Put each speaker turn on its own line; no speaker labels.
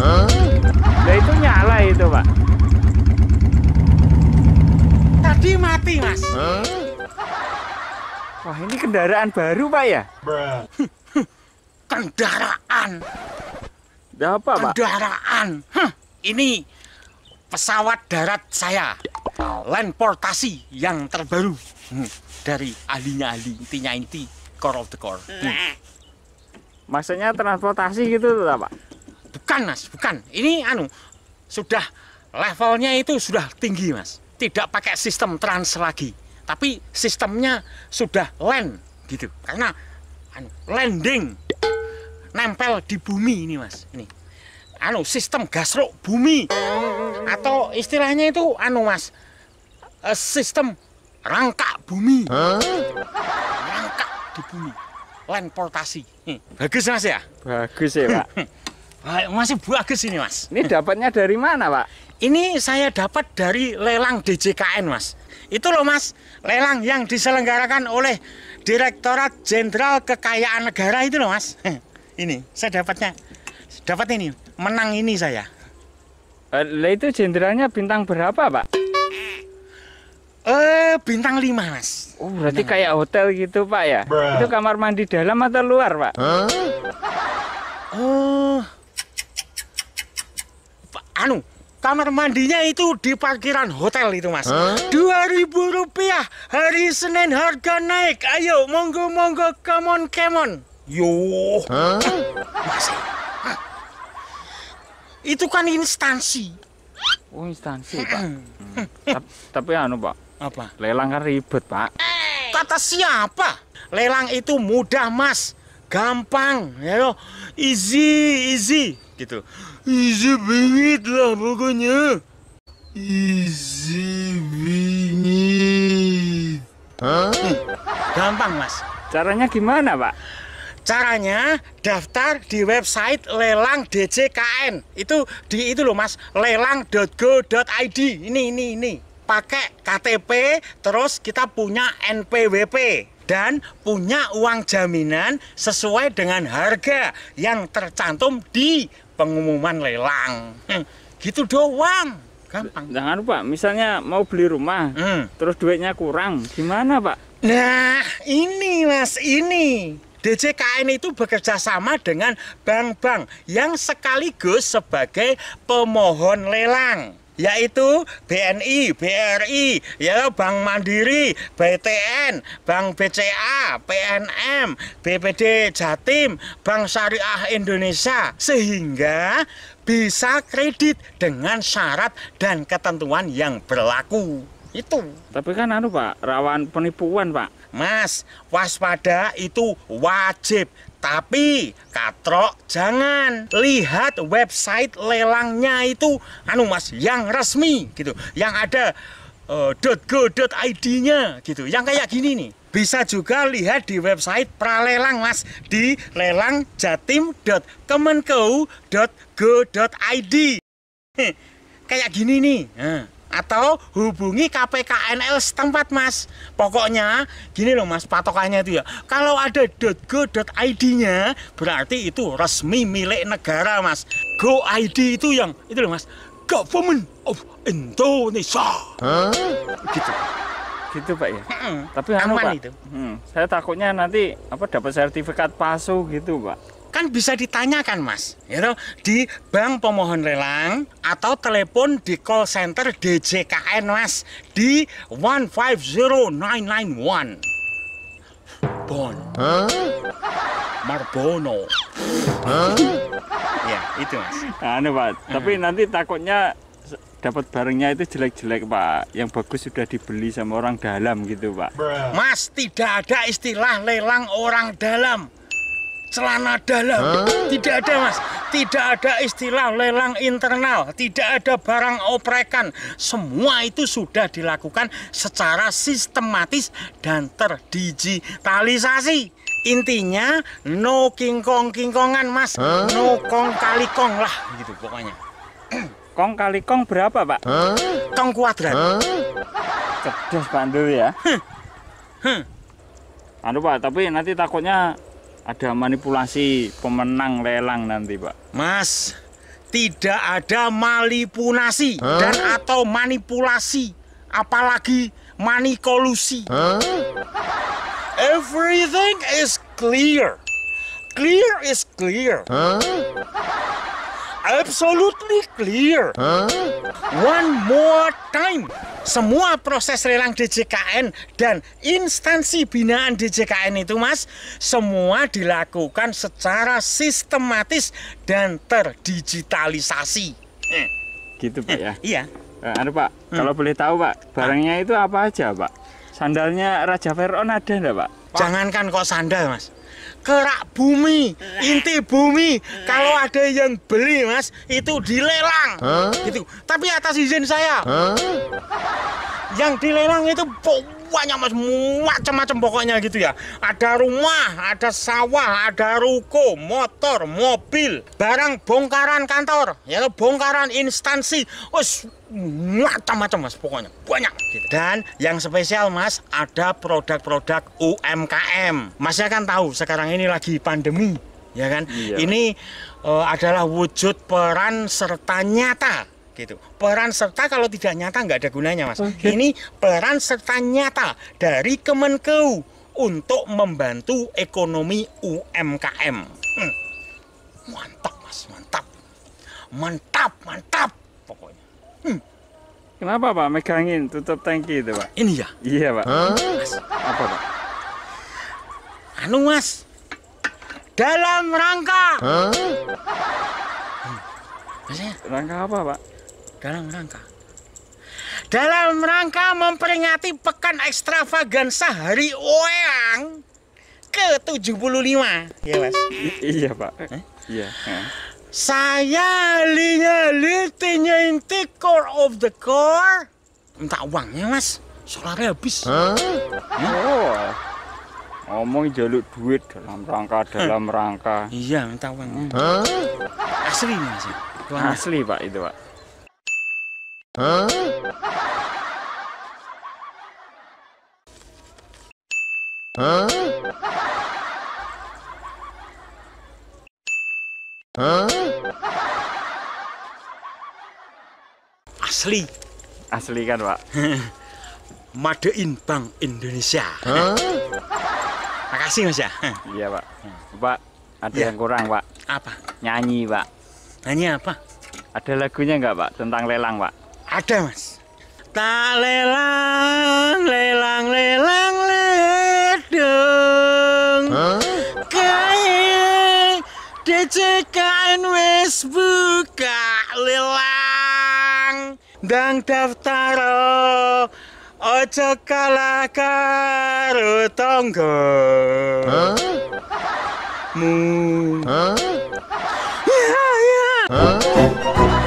Huh? Nah itu nyala itu pak. Tadi mati mas. Huh? Wah ini kendaraan baru pak ya? kendaraan. Ada apa pak? Kendaraan. Huh, ini pesawat darat saya. Lenportasi yang terbaru hmm. dari ahlinya ahli intinya inti core of the core. Hmm. Maksudnya transportasi gitu tuh pak? Bukan, Mas, bukan. Ini anu sudah levelnya itu sudah tinggi, Mas. Tidak pakai sistem trans lagi, tapi sistemnya sudah land gitu. Karena anu, landing nempel di bumi ini, Mas. Ini anu sistem gasrok bumi atau istilahnya itu anu Mas eh, sistem rangka bumi. Huh? Rangka di bumi. Land portasi. Bagus Mas ya? Bagus ya, Pak. Ah, masih bagus ini, Mas. Ini dapatnya dari mana, Pak? Ini saya dapat dari lelang DJKN, Mas. Itu loh, Mas. Lelang yang diselenggarakan oleh Direktorat Jenderal Kekayaan Negara itu loh, Mas. ini saya dapatnya. Dapat ini, menang ini saya. Uh, itu jenderalnya bintang berapa, Pak? Eh, bintang 5, Mas. Oh, berarti bintang. kayak hotel gitu, Pak ya? Bruh. Itu kamar mandi dalam atau luar, Pak? Huh? Oh, anu kamar mandinya itu di parkiran hotel itu mas dua ribu rupiah hari Senin harga naik ayo monggo monggo kemon kemon yo huh? mas itu kan instansi oh instansi pak hmm. hmm. Ta tapi anu pak apa lelang kan ribet pak kata siapa lelang itu mudah mas gampang ya lo easy easy gitu easy banget lah pokoknya easy banget gampang mas caranya gimana pak Caranya daftar di website lelang DJKN. Itu di itu loh Mas, lelang.go.id. Ini ini ini. Pakai KTP terus kita punya NPWP dan punya uang jaminan sesuai dengan harga yang tercantum di pengumuman lelang. Hmm, gitu doang. Gampang. Jangan lupa, misalnya mau beli rumah, hmm. terus duitnya kurang, gimana Pak? Nah, ini Mas, ini. DJKN itu bekerja sama dengan bank-bank yang sekaligus sebagai pemohon lelang yaitu BNI, BRI, ya Bank Mandiri, BTN, Bank BCA, PNM, BPD Jatim, Bank Syariah Indonesia sehingga bisa kredit dengan syarat dan ketentuan yang berlaku. Itu. Tapi kan anu Pak, rawan penipuan Pak Mas, waspada itu wajib, tapi katrok jangan. Lihat website lelangnya itu anu Mas yang resmi gitu, yang ada uh, .go.id-nya gitu. Yang kayak gini nih. Bisa juga lihat di website pralelang Mas di lelangjatim.kemenkeu.go.id. Kayak gini nih. Nah atau hubungi KPKNL setempat mas pokoknya gini loh mas patokannya itu ya kalau ada .go.id nya berarti itu resmi milik negara mas go ID itu yang itu loh mas Government of Indonesia huh? gitu gitu pak ya hmm, tapi anu, aman pak, itu hmm, saya takutnya nanti apa dapat sertifikat palsu gitu pak kan bisa ditanyakan mas you gitu. know, di bank pemohon lelang atau telepon di call center DJKN mas di 150991 Bon huh? Marbono huh? ya itu mas nah, pak hmm. tapi nanti takutnya dapat barangnya itu jelek-jelek pak yang bagus sudah dibeli sama orang dalam gitu pak mas tidak ada istilah lelang orang dalam celana dalam. Huh? Tidak ada, Mas. Tidak ada istilah lelang internal, tidak ada barang oprekan. Semua itu sudah dilakukan secara sistematis dan terdigitalisasi. Intinya no kingkong-kingkongan, Mas. Huh? No kong kali kong lah gitu pokoknya. kong kali kong berapa, Pak? Huh? Kong kuadrat. Huh? Cerdas ya ya. Anu Pak, tapi nanti takutnya ada manipulasi pemenang lelang nanti pak mas tidak ada manipulasi huh? dan atau manipulasi apalagi manikolusi huh? everything is clear clear is clear huh? absolutely clear huh? one more time semua proses lelang DJKN dan instansi binaan DJKN itu mas semua dilakukan secara sistematis dan terdigitalisasi hmm. gitu pak ya iya eh, anu pak hmm. kalau boleh tahu pak barangnya ah. itu apa aja pak sandalnya Raja Veron ada enggak pak Jangankan kok sandal, Mas. Kerak bumi, inti bumi. Kalau ada yang beli, Mas, itu dilelang. Huh? Gitu. Tapi atas izin saya. Huh? Yang dilelang itu banyak mas macam-macam pokoknya gitu ya ada rumah ada sawah ada ruko motor mobil barang bongkaran kantor ya bongkaran instansi us macam-macam mas pokoknya banyak gitu. dan yang spesial mas ada produk-produk UMKM masnya kan tahu sekarang ini lagi pandemi ya kan iya. ini uh, adalah wujud peran serta nyata gitu peran serta kalau tidak nyata nggak ada gunanya mas okay. ini peran serta nyata dari Kemenkeu untuk membantu ekonomi UMKM hmm. mantap mas mantap mantap mantap Kenapa Pak megangin tutup tangki itu Pak? Ini ya? Iya Pak. Huh? Apa Pak? Anu Mas, dalam rangka. Huh? Rangka apa Pak? Dalam rangka. Dalam rangka memperingati pekan ekstravagansa hari Oeang ke-75. Iya Mas? I iya Pak. Eh? Iya. Eh. Saya linya litinya inti core of the core. Minta uangnya mas, solarnya habis. Huh? Oh. Ngomong jaluk duit dalam rangka eh. dalam rangka. Iya minta uangnya. Huh? Asli mas. Tuan asli pak itu pak. Huh? Huh? Huh? asli. Asli kan, Pak? Madein Bank Indonesia. Huh? Makasih, Mas ya. iya, Pak. Pak, ada ya. yang kurang, Pak. Apa? Nyanyi, Pak. Nyanyi apa? Ada lagunya nggak, Pak, tentang lelang, Pak? Ada, Mas. Tak lelang, lelang, lelang, ledeng. Huh? kaya DCKN wis buka lelang. Dang daftar oh, ojo kalah karo tonggo mu huh?
ya ya huh?